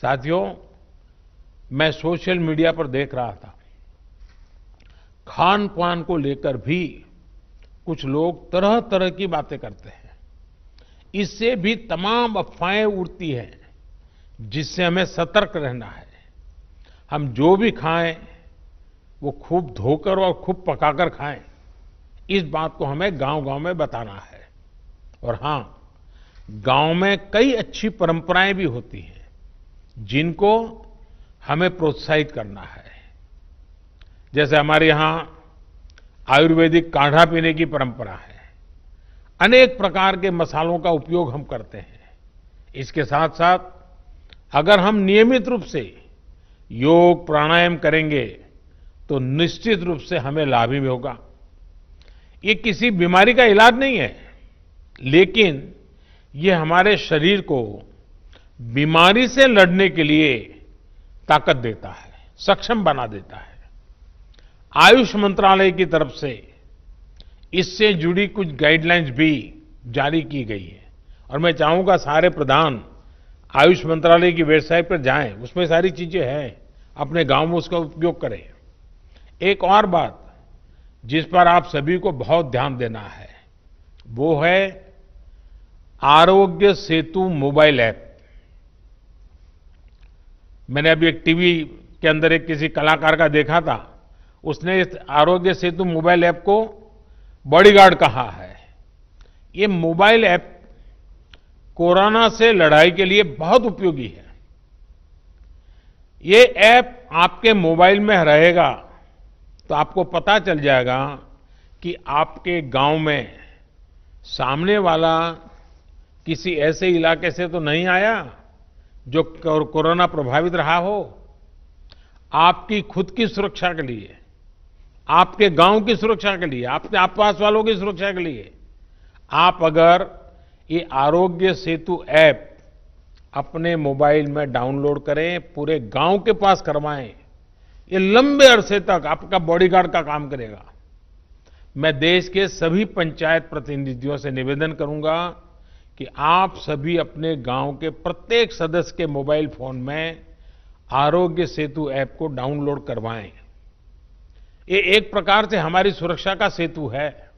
साथियों मैं social media पर देख रहा था खान पान को लेकर भी कुछ लोग तरह तरह की बातें करते हैं इससे भी तमाम अफवाहें उड़ती हैं जिससे हमें सतर्क रहना है हम जो भी खाएं वो खूब धोकर और खूब पकाकर खाएं इस बात को हमें गांव गांव में बताना है और हां गांव में कई अच्छी परंपराएं भी होती हैं जिनको हमें प्रोत्साहित करना है जैसे हमारे यहां आयुर्वेदिक काढ़ा पीने की परंपरा है अनेक प्रकार के मसालों का उपयोग हम करते हैं इसके साथ साथ अगर हम नियमित रूप से योग प्राणायाम करेंगे तो निश्चित रूप से हमें लाभ ही होगा ये किसी बीमारी का इलाज नहीं है लेकिन ये हमारे शरीर को बीमारी से लड़ने के लिए ताकत देता है सक्षम बना देता है आयुष मंत्रालय की तरफ से इससे जुड़ी कुछ गाइडलाइंस भी जारी की गई है और मैं चाहूंगा सारे प्रधान आयुष मंत्रालय की वेबसाइट पर जाएं उसमें सारी चीजें हैं अपने गांव में उसका उपयोग करें एक और बात जिस पर आप सभी को बहुत ध्यान देना है वो है आरोग्य सेतु मोबाइल ऐप मैंने अभी एक टीवी के अंदर एक किसी कलाकार का देखा था उसने इस आरोग्य सेतु मोबाइल ऐप को बॉडीगार्ड कहा है ये मोबाइल ऐप कोरोना से लड़ाई के लिए बहुत उपयोगी है ये ऐप आपके मोबाइल में रहेगा तो आपको पता चल जाएगा कि आपके गांव में सामने वाला किसी ऐसे इलाके से तो नहीं आया जो कोरोना प्रभावित रहा हो आपकी खुद की सुरक्षा के लिए आपके गांव की सुरक्षा के लिए आपके आसपास वालों की सुरक्षा के लिए आप अगर ये आरोग्य सेतु ऐप अपने मोबाइल में डाउनलोड करें पूरे गांव के पास करवाएं ये लंबे अरसे तक आपका बॉडीगार्ड का काम करेगा मैं देश के सभी पंचायत प्रतिनिधियों से निवेदन करूंगा कि आप सभी अपने गांव के प्रत्येक सदस्य के मोबाइल फोन में आरोग्य सेतु ऐप को डाउनलोड करवाएं ये एक प्रकार से हमारी सुरक्षा का सेतु है